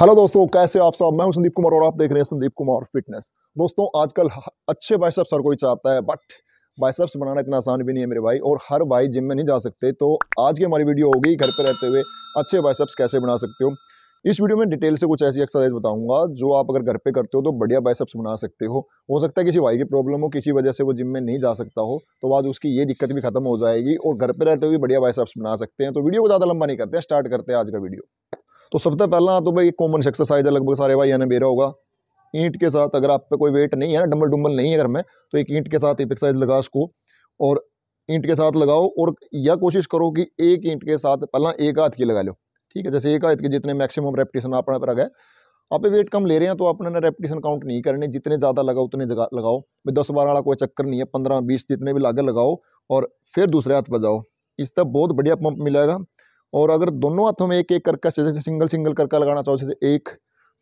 hello दोस्तों कैसे आप सब मैं हूं संदीप कुमार और आप देख रहे हैं संदीप कुमार फिटनेस दोस्तों आजकल अच्छे बाइसेप्स हर कोई चाहता है बट बाइसेप्स बनाना इतना आसान भी नहीं है मेरे भाई और हर भाई जिम में नहीं जा सकते तो आज की हमारी वीडियो होगी घर पर रहते हुए अच्छे बाइसेप्स कैसे बना सकते हो इस वीडियो में डिटेल से कुछ ऐसी एक्सरसाइज बताऊंगा जो आप अगर घर पे करते हो तो बढ़िया बाइसेप्स बना सकते हो हो सकता है किसी भाई की प्रॉब्लम हो किसी वजह से वो जिम में नहीं जा सकता हो तो आज उसकी ये दिक्कत भी खत्म हो जाएगी और घर पे रहते हुए बढ़िया बाइसेप्स बना सकते हैं तो वीडियो को ज़्यादा लंबा नहीं करते स्टार्ट करते हैं आज का वीडियो तो सबसे पहला तो भाई कॉमन एक्सरसाइज है लगभग सारे भाई ने बेरा होगा ईंट के साथ अगर आप पे कोई वेट नहीं है ना डम्बल डुम्बल नहीं है घर में तो एक ईंट के साथ एक्सरसाइज लगा उसको और ईंट के साथ लगाओ और यह कोशिश करो कि एक ईंट के साथ पहला एक हाथ की लगा लो ठीक है जैसे एक हाथ के जितने मैक्सिमम रेपटेशन अपने पर गए आप वेट कम ले रहे हैं तो आपने ना रेपटेशन काउंट नहीं करने जितने ज़्यादा लगाओ उतने जगह लगाओ भाई दस बारह वाला कोई चक्कर नहीं है पंद्रह बीस जितने भी लागे लगाओ और फिर दूसरे हाथ पर जाओ इस तरह बहुत बढ़िया पंप मिलेगा और अगर दोनों हाथों में एक एक करका जैसे सिंगल सिंगल करके लगाना चाहो जैसे एक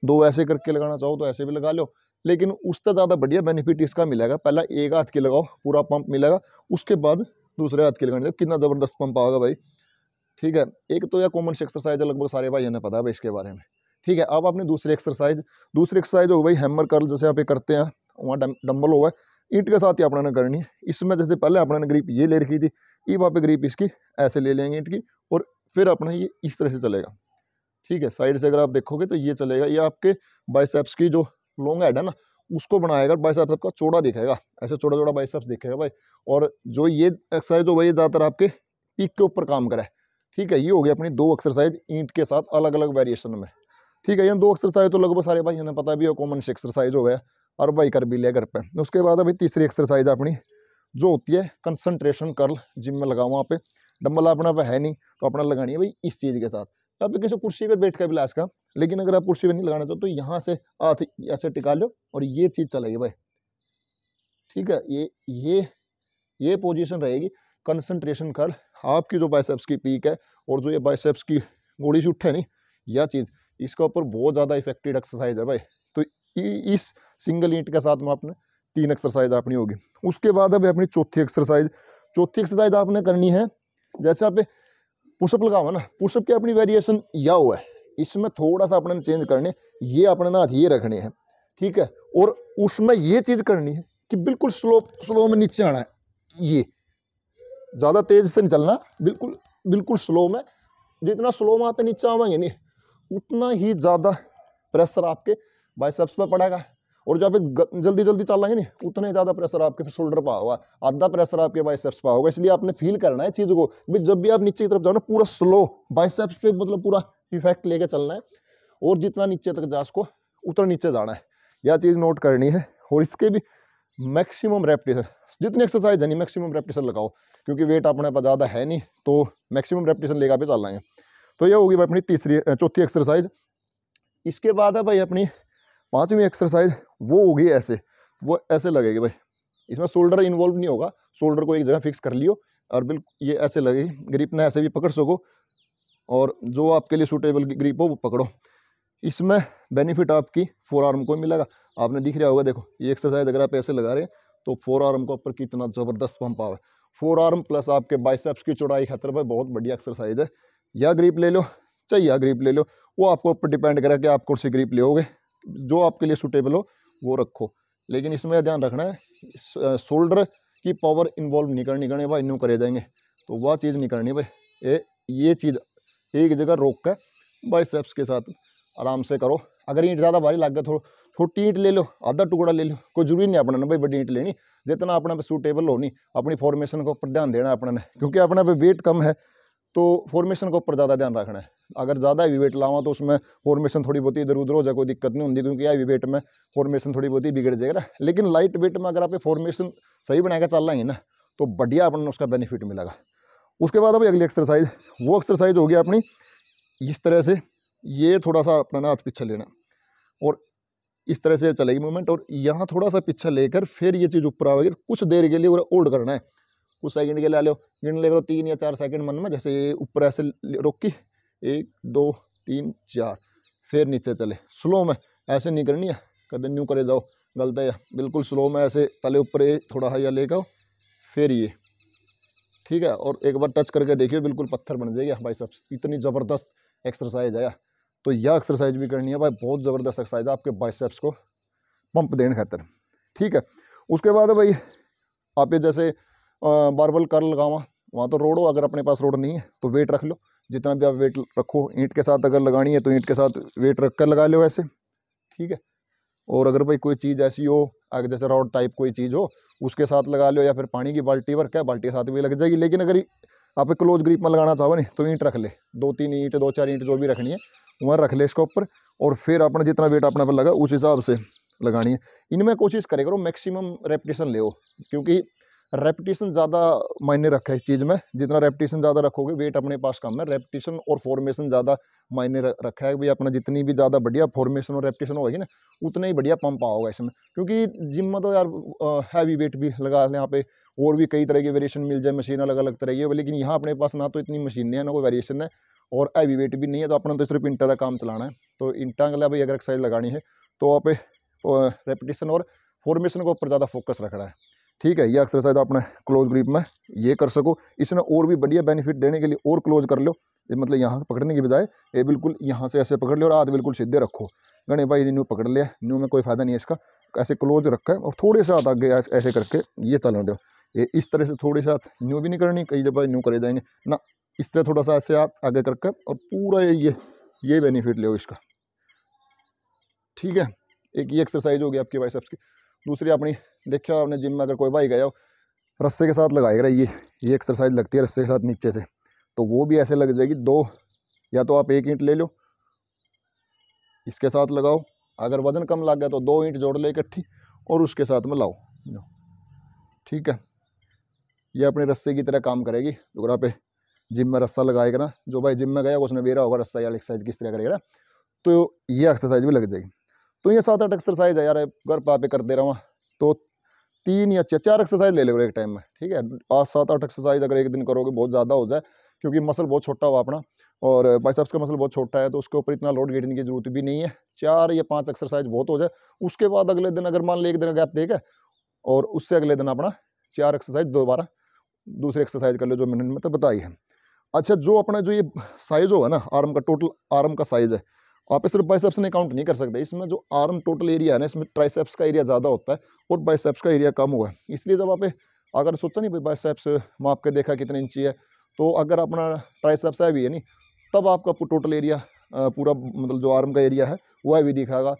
दो ऐसे करके लगाना चाहो तो ऐसे भी लगा लो लेकिन उससे ज़्यादा बढ़िया बेनिफिट इसका मिलेगा पहला एक हाथ के लगाओ पूरा पंप मिलेगा उसके बाद दूसरे हाथ के लगाने दो कितना ज़बरदस्त पंप आएगा भाई ठीक है एक तो यह कॉमन एक्सरसाइज है लगभग सारे भाई ने पता है भाई इसके बारे में ठीक है अब आपने दूसरी एक्सरसाइज दूसरी एक्सरसाइज हो भाई हैमर कर जैसे आप ये करते हैं वहाँ डम्बल होगा ईंट ईट के साथ ही अपना करनी है इसमें जैसे पहले अपना ग्रीप ये ले रखी थी ये वहाँ पे ग्रीप इसकी ऐसे ले लेंगे ईट की और फिर अपना ये इस तरह से चलेगा ठीक है साइड से अगर आप देखोगे तो ये चलेगा ये आपके बाइसेप्स की जो लॉन्ग हेड है ना उसको बनाएगा बाइसेप्स आपका चौड़ा दिखेगा ऐसे छोटा छोटा बाइसेप्स दिखेगा भाई और जो ये एक्सरसाइज हो भाई ये ज़्यादातर आपके पीक के ऊपर काम करे ठीक है ये हो गया अपनी दो एक्सरसाइज ईंट के साथ अलग अलग वेरिएशन में ठीक है ये दो एक्सरसाइज तो लगभग सारे भाई हमें पता भी हो कॉमन एक्सरसाइज हो गया और भाई कर भी लिया घर पे उसके बाद अभी तीसरी एक्सरसाइज अपनी जो होती है कंसंट्रेशन कर्ल जिम में लगाऊँ वहाँ पर डम्बल मतलब अपना पर है नहीं तो अपना लगानी है भाई इस चीज़ के साथ आप किसी कुर्सी पे बैठ कर भी ला इसका लेकिन अगर आप कुर्सी पे नहीं लगाना चाहते तो यहाँ से हाथ ऐसे टिका लो और ये चीज़ चलेगी भाई ठीक है ये ये ये पोजीशन रहेगी कंसंट्रेशन कर आपकी जो बाइसेप्स की पीक है और जो ये बाइसेप्स की गोड़ी से उठे नहीं यह चीज़ इसके ऊपर बहुत ज़्यादा इफेक्टिव एक्सरसाइज है भाई तो इस सिंगल ईंट के साथ में आपने तीन एक्सरसाइज अपनी होगी उसके बाद अभी अपनी चौथी एक्सरसाइज चौथी एक्सरसाइज आपने करनी है जैसे आप पुशअप लगाओ ना पुशअप की अपनी वेरिएशन या हुआ है इसमें थोड़ा सा अपने चेंज करने ये अपने ना ये रखने हैं ठीक है और उसमें ये चीज़ करनी है कि बिल्कुल स्लो स्लो में नीचे आना है ये ज़्यादा तेज़ से नहीं चलना बिल्कुल बिल्कुल स्लो में जितना स्लो में आप नीचे आवाएंगे नहीं उतना ही ज़्यादा प्रेशर आपके बाइसेप्स पर पड़ेगा और जब आप जल्दी जल्दी चलाएंगे नहीं उतने ज़्यादा प्रेशर आपके फिर शोल्डर पा होगा आधा प्रेशर आपके बाइसेप्स पा होगा इसलिए आपने फील करना है चीज़ को भी जब भी आप नीचे की तरफ जाओ ना पूरा स्लो बाइसेप्स पे मतलब पूरा इफेक्ट लेके चलना है और जितना नीचे तक जा उसको उतना नीचे जाना है यह चीज़ नोट करनी है और इसके भी मैक्सिमम रेपटेशन जितनी एक्सरसाइज है नहीं मैक्सिमम रेपटेशन लगाओ क्योंकि वेट अपने पास ज़्यादा है नहीं तो मैक्सिमम रेपटेशन लेकर आप चल रहे हैं तो यह होगी भाई अपनी तीसरी चौथी एक्सरसाइज इसके बाद है भाई अपनी पाँचवीं एक्सरसाइज वो होगी ऐसे वो ऐसे लगेगी भाई इसमें शोल्डर इन्वॉल्व नहीं होगा शोल्डर को एक जगह फिक्स कर लियो और बिल्कुल ये ऐसे लगेगी ग्रिप ने ऐसे भी पकड़ सको और जो आपके लिए सूटेबल ग्रिप हो वो पकड़ो इसमें बेनिफिट आपकी फोर आर्म को मिलेगा आपने दिख रहा होगा देखो ये एक्सरसाइज अगर आप ऐसे लगा रहे हैं तो फोर आर्म को ऊपर कितना ज़बरदस्त पंप आवे फोर आर्म प्लस आपके बाइसेप्स की चौड़ाई खतर पर बहुत बढ़िया एक्सरसाइज है या ग्रिप ले लो चाहे या ग्रिप ले लो वो आपको ऊपर डिपेंड करेगा कि आप कौन सी ग्रिप लोगे जो आपके लिए सूटेबल हो वो रखो लेकिन इसमें ध्यान रखना है शोल्डर की पावर इन्वॉल्व नहीं करनी करनी भाई इन्हों करे जाएंगे तो वह चीज़ नहीं करनी भाई ये ये चीज़ एक जगह रोक कर बाई स्टेप्स के साथ आराम से करो अगर ईंट ज़्यादा भारी लग गया थोड़ा छोटी ईंट ले लो आधा टुकड़ा ले लो कोई जरूरी नहीं अपने भाई बड़ी ईंट लेनी जितना अपने पे सूटेबल नहीं अपनी फॉर्मेशन के ऊपर ध्यान देना है अपने क्योंकि अपने पे वेट कम है तो फॉर्मेशन के ऊपर ज़्यादा ध्यान रखना है अगर ज़्यादा हैवी वेट लावा तो उसमें फॉर्मेशन थोड़ी बहुत इधर उधर हो जाए कोई दिक्कत नहीं होती क्योंकि हैवी वेट में फॉर्मेशन थोड़ी बहुत ही बिगड़ जाएगा लेकिन लाइट वेट में अगर आप फॉर्मेशन सही बनाएगा चल रहा ना तो बढ़िया अपन उसका बेनिफिट मिलेगा उसके बाद अभी अगली एक्सरसाइज वो एक्सरसाइज होगी अपनी इस तरह से ये थोड़ा सा अपना हाथ पीछे लेना और इस तरह से चलेगी मूवमेंट और यहाँ थोड़ा सा पीछा लेकर फिर ये चीज़ ऊपर आवेगी कुछ देर के लिए वो होल्ड करना है कुछ सेकंड के लिए ले लो गिन ले करो तीन या चार सेकंड मन में जैसे ऊपर ऐसे रोकी एक दो तीन चार फिर नीचे चले स्लो में ऐसे नहीं करनी है कदम न्यू करे जाओ गलत है बिल्कुल स्लो में ऐसे पहले ऊपर थोड़ा हाइया ले आओ फिर ये ठीक है और एक बार टच करके देखिए बिल्कुल पत्थर बन जाएगा भाई साहब इतनी ज़बरदस्त एक्सरसाइज है तो यह एक्सरसाइज भी करनी है भाई बहुत ज़बरदस्त एक्सरसाइज है आपके बाइसेप्स को पंप देने खातर ठीक है उसके बाद भाई आप ये जैसे बारबल कर लगावा वहाँ तो रोड हो अगर अपने पास रोड नहीं है तो वेट रख लो जितना भी आप वेट रखो ईंट के साथ अगर लगानी है तो ईंट के साथ वेट रख कर लगा लो ऐसे ठीक है और अगर भाई कोई चीज़ ऐसी हो अगर जैसे रॉड टाइप कोई चीज़ हो उसके साथ लगा लो या फिर पानी की बाल्टी पर क्या बाल्टी के साथ भी लग जाएगी लेकिन अगर आप क्लोज ग्रीप में लगाना चाहो नहीं तो ईंट रख ले दो तीन ईंट दो चार ईंट जो भी रखनी है वहाँ रख ले इसके ऊपर और फिर अपना जितना वेट अपने पर लगा उस हिसाब से लगानी है इनमें कोशिश करे करो मैक्सिमम रेपटेशन ले क्योंकि रेपिटेशन ज़्यादा मायने रखा है इस चीज़ में जितना रेपिटेशन ज़्यादा रखोगे वेट अपने पास कम है रेपिटेशन और फॉर्मेशन ज़्यादा मायने रखा है भाई अपना जितनी भी ज़्यादा बढ़िया फॉर्मेशन और रेपिटेशन होगी ना उतना ही बढ़िया पंप आओगा इसमें क्योंकि जिम में तो यार हैवी वेट भी लगा लें यहाँ पे और भी कई तरह की वेरिएशन मिल जाए मशीन अलग अलग तरह की लेकिन यहाँ अपने पास ना तो इतनी मशीनें हैं ना कोई वेरिएशन है और हैवी वेट भी नहीं है तो अपना तो सिर्फ इंटा का काम चलाना है तो इंटा के लिए भाई अगर एक्सरसाइज लगानी है तो आप रेपिटेशन और फॉर्मेशन के ऊपर ज़्यादा फोकस रखना है ठीक है ये एक्सरसाइज शायद आपने क्लोज ग्रिप में ये कर सको इसने और भी बढ़िया बेनिफिट देने के लिए और क्लोज कर लो ये मतलब यहाँ पकड़ने की बजाय ये बिल्कुल यहाँ से ऐसे पकड़ लो और हाथ बिल्कुल सीधे रखो गणे भाई न्यू पकड़ लिया न्यू में कोई फ़ायदा नहीं है इसका ऐसे क्लोज रखा है और थोड़े से हाथ आगे ऐसे करके ये चलने दो ये इस तरह से थोड़े साथ न्यू भी नहीं करनी कई भाई न्यू करे जाएंगे ना इस तरह थोड़ा सा ऐसे हाथ आगे करके और पूरा ये ये बेनिफिट लो इसका ठीक है एक ये एक्सरसाइज होगी आपके साहब की दूसरी अपनी देखियो आपने जिम में अगर कोई भाई गया हो रस्से के साथ लगाएगा ये ये एक्सरसाइज लगती है रस्से के साथ नीचे से तो वो भी ऐसे लग जाएगी दो या तो आप एक ईंट ले लो इसके साथ लगाओ अगर वज़न कम लग गया तो दो ईंट जोड़ ले इकट्ठी और उसके साथ में लाओ ठीक है ये अपने रस्से की तरह काम करेगी दुगरा पे जिम में रस्सा लगाएगा ना जो भाई जिम में गया उसने बेरा होगा रस्सा या एक्सरसाइज किस तरह करेगा ना तो ये एक्सरसाइज भी लग जाएगी तो ये सात आठ एक्सरसाइज है यार घर पा पे करते रहो तो तीन या चार एक्सरसाइज ले लो एक टाइम में ठीक है पाँच सात आठ एक्सरसाइज अगर एक दिन करोगे बहुत ज़्यादा हो जाए क्योंकि मसल बहुत छोटा हुआ अपना और बाइसेप्स का मसल बहुत छोटा है तो उसके ऊपर इतना लोड घेरने की जरूरत भी नहीं है चार या पाँच एक्सरसाइज बहुत हो जाए उसके बाद अगले दिन अगर मान ले एक दिन गैप देखे और उससे अगले दिन अपना चार एक्सरसाइज दोबारा दूसरी एक्सरसाइज कर लो जो मैंने मतलब बताई है अच्छा जो अपना जो ये साइज़ है ना आर्म का टोटल आर्म का साइज़ है तो आप सिर्फ बाइसेप्स ने काउंट नहीं कर सकते इसमें जो आर्म टोटल एरिया है ना इसमें ट्राइसेप्स का एरिया ज़्यादा होता है और बाइसेप्स का एरिया कम हुआ है इसलिए जब आप अगर सोचा नहीं भाई बाइसेप्स माप के देखा कितने इंची है तो अगर अपना ट्राइसेप्स है भी है नहीं तब आपका टोटल एरिया पूरा मतलब जो आर्म का एरिया है वह भी दिखाएगा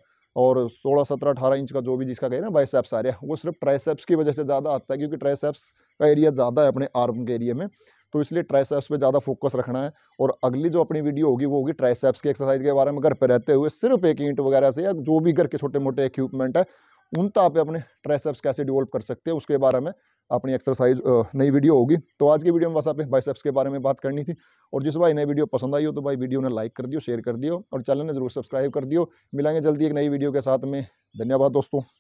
और सोलह सत्रह अठारह इंच का जो भी जिसका कहे ना बाइसेप्स आ रहा है वो सिर्फ ट्राइसेप्स की वजह से ज़्यादा आता है क्योंकि ट्राइसेप्स का एरिया ज़्यादा है अपने आर्म के एरिया में तो इसलिए ट्राइसेप्स पे ज़्यादा फोकस रखना है और अगली जो अपनी वीडियो होगी वो होगी ट्राइसेप्स की एक्सरसाइज के बारे में घर पर रहते हुए सिर्फ एक ईंट वगैरह से या जो भी घर के छोटे मोटे इक्विपमेंट है उन आप अपने ट्राइसेप्स कैसे डिवेल्प कर सकते हैं उसके बारे में अपनी एक्सरसाइज नई वीडियो होगी तो आज की वीडियो में बस आप बाइसेप्स के बारे में बात करनी थी और जिस भाई नई वीडियो पसंद आई हो तो भाई वीडियो ने लाइक कर दियो शेयर कर दियो और चैनल ने जरूर सब्सक्राइब कर दियो मिलेंगे जल्दी एक नई वीडियो के साथ में धन्यवाद दोस्तों